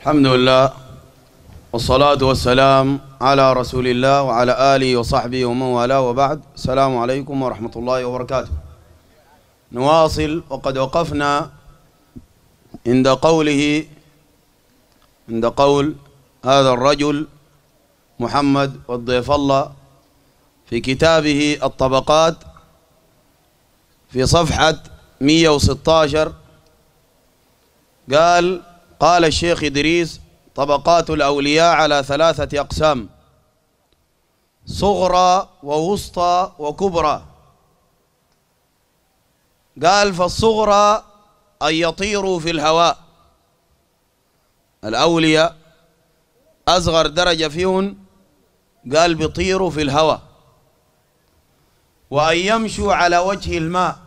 الحمد لله والصلاة والسلام على رسول الله وعلى آله وصحبه ومن والاه وبعد السلام عليكم ورحمة الله وبركاته نواصل وقد وقفنا عند قوله عند قول هذا الرجل محمد والضيف الله في كتابه الطبقات في صفحة 116 قال قال الشيخ إدريس طبقات الأولياء على ثلاثة أقسام صغرى ووسطى وكبرى قال فالصغرى أن يطيروا في الهواء الأولياء أصغر درجة فيهم قال بيطيروا في الهواء وأن يمشوا على وجه الماء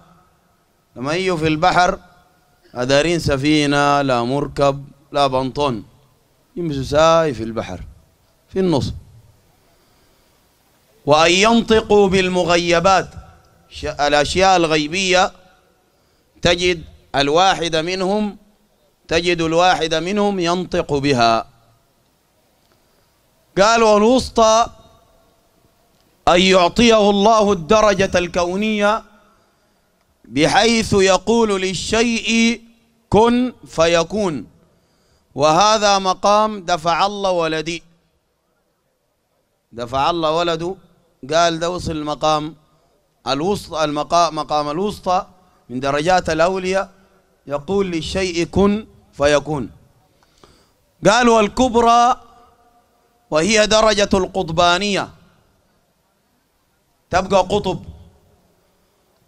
لما يجوا في البحر دارين سفينة لا مركب لا بنطون يمشوا ساي في البحر في النص وأن ينطقوا بالمغيبات الأشياء الغيبية تجد الواحد منهم تجد الواحد منهم ينطق بها قال والوسطى أن يعطيه الله الدرجة الكونية بحيث يقول للشيء كن فيكون وهذا مقام دفع الله ولدي دفع الله ولده قال ده وصل المقام الوسطى المقام مقام الوسطى من درجات الأولياء يقول للشيء كن فيكون قال والكبرى وهي درجة القطبانية تبقى قطب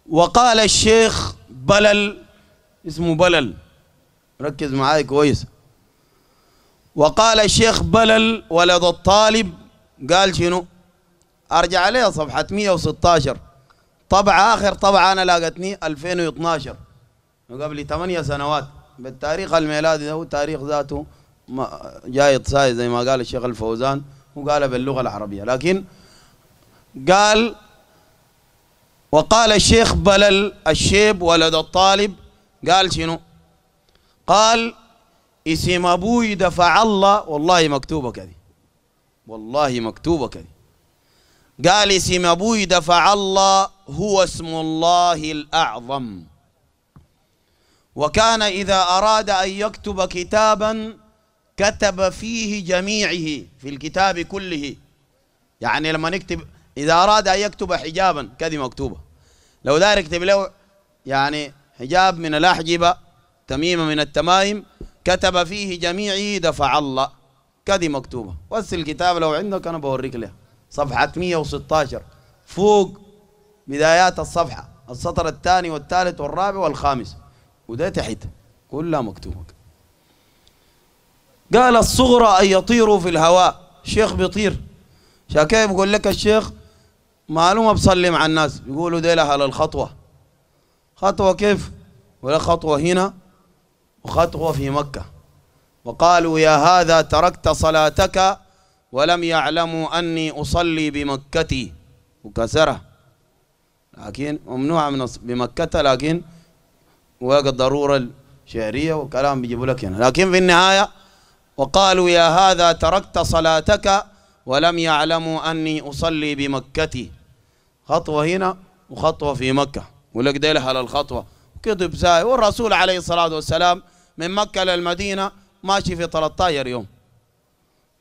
وقال الشيخ بلل اسمه بلل ركز معاي كويس وقال الشيخ بلل ولد الطالب قال شنو ارجع عليها صفحه 116 طبع اخر طبعه انا لاقتني 2012 قبل 8 سنوات بالتاريخ الميلادي ده هو تاريخ ذاته جاي سايد زي ما قال الشيخ الفوزان وقال باللغه العربيه لكن قال وقال الشيخ بلل الشيب ولد الطالب قال شنو قال اسم ابوي دفع الله والله مكتوبه كذي والله مكتوبه كذي قال اسم ابوي دفع الله هو اسم الله الاعظم وكان اذا اراد ان يكتب كتابا كتب فيه جميعه في الكتاب كله يعني لما نكتب إذا أراد أن يكتب حجابا كذي مكتوبة لو داير يكتب له يعني حجاب من الأحجبة تميمة من التمايم كتب فيه جميعه دفع الله كذي مكتوبة بس الكتاب لو عندك أنا بوريك له صفحة 116 فوق بدايات الصفحة السطر الثاني والثالث والرابع والخامس وده تحت كلها مكتوبة قال الصغرى أن يطيروا في الهواء شيخ بيطير شاكيب يقول لك الشيخ ماله ما بصلي مع الناس يقولوا ديل على الخطوة خطوة كيف ولا خطوة هنا وخطوة في مكة وقالوا يا هذا تركت صلاتك ولم يعلموا أني أصلي بمكتي وكسره لكن ممنوع من بمكة لكن وقت ضرورة الشعريه وكلام بيجيبوا لك هنا لكن في النهاية وقالوا يا هذا تركت صلاتك ولم يعلموا أني أصلي بمكتي خطوة هنا وخطوة في مكة ولك ديلها على الخطوة كذب زاي والرسول عليه الصلاة والسلام من مكة للمدينة ماشي في 13 يوم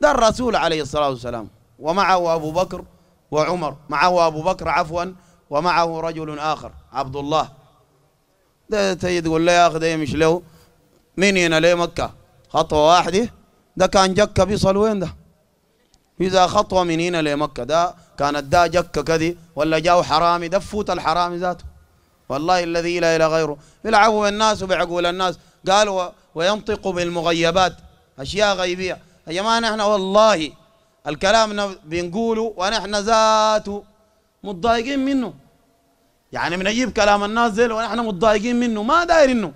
ده الرسول عليه الصلاة والسلام ومعه أبو بكر وعمر معه أبو بكر عفوا ومعه رجل آخر عبد الله ده تقول لي يا أخي ده مش له من هنا لمكة خطوة واحدة ده كان جكه بيصل وين ده إذا خطوة من هنا لمكة ده كانت ده جكة كذي ولا جاو حرامي ده فوت الحرامي ذاته والله الذي لا إله غيره يلعبوا بالناس وبعقول الناس قالوا وينطقوا بالمغيبات أشياء غيبية يا جماعة نحن والله الكلام بنقوله ونحن ذاته متضايقين منه يعني بنجيب كلام الناس زي ونحن متضايقين منه ما دايرينه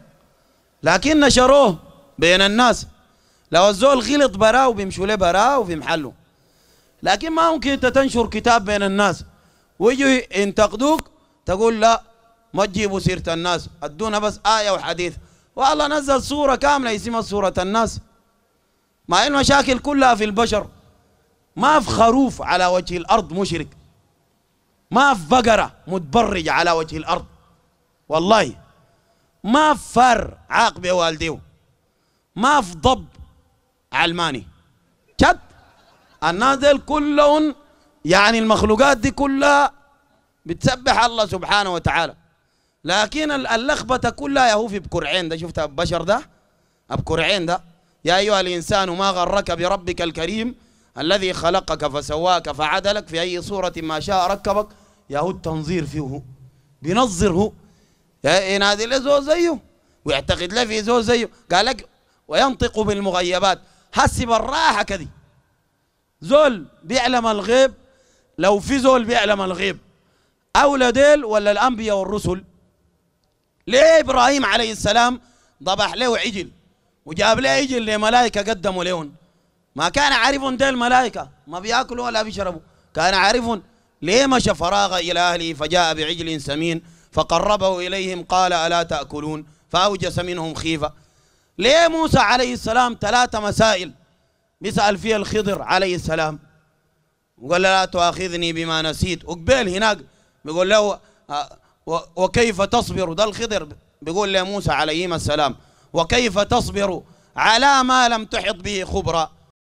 لكن نشروه بين الناس لو الزول غلط براه وبيمشوا له براه وفي محله لكن ما ممكن انت تنشر كتاب بين الناس ويجوا ينتقدوك تقول لا ما تجيبوا سيره الناس ادونا بس ايه وحديث والله نزل صوره كامله اسمها صوره الناس مع المشاكل كلها في البشر ما في خروف على وجه الارض مشرك ما في بقره متبرج على وجه الارض والله ما في فار عاق بوالديه ما في ضب علماني شت الناس ديل يعني المخلوقات دي كلها بتسبح الله سبحانه وتعالى لكن اللخبطة كلها يا هو في بكرعين ده شفت البشر ده بكرعين ده يا أيها الإنسان ما غرك بربك الكريم الذي خلقك فسواك فعدلك في أي صورة ما شاء ركبك يا هو التنظير فيه بنظره يا ينادي له زول زيه ويعتقد له في زول زيه قال لك وينطق بالمغيبات حسب الراحة كذي زول بيعلم الغيب لو في زول بيعلم الغيب أولى ديل ولا الأنبياء والرسل ليه إبراهيم عليه السلام ضبح له عجل وجاب له عجل لملائكة قدموا لهم ما كان عارفهم ديل ملائكة ما بياكلوا ولا بيشربوا كان عارفهم ليه مشى فراغ إلى أهله فجاء بعجل سمين فقربه إليهم قال ألا تأكلون فأوجس منهم خيفة ليه موسى عليه السلام ثلاثة مسائل بيسأل فيها الخضر عليه السلام وقال لا تؤاخذني بما نسيت وقبيل هناك بيقول له آه، وكيف تصبر ده الخضر بيقول لموسى عليه السلام وكيف تصبر على ما لم تحط به خبرا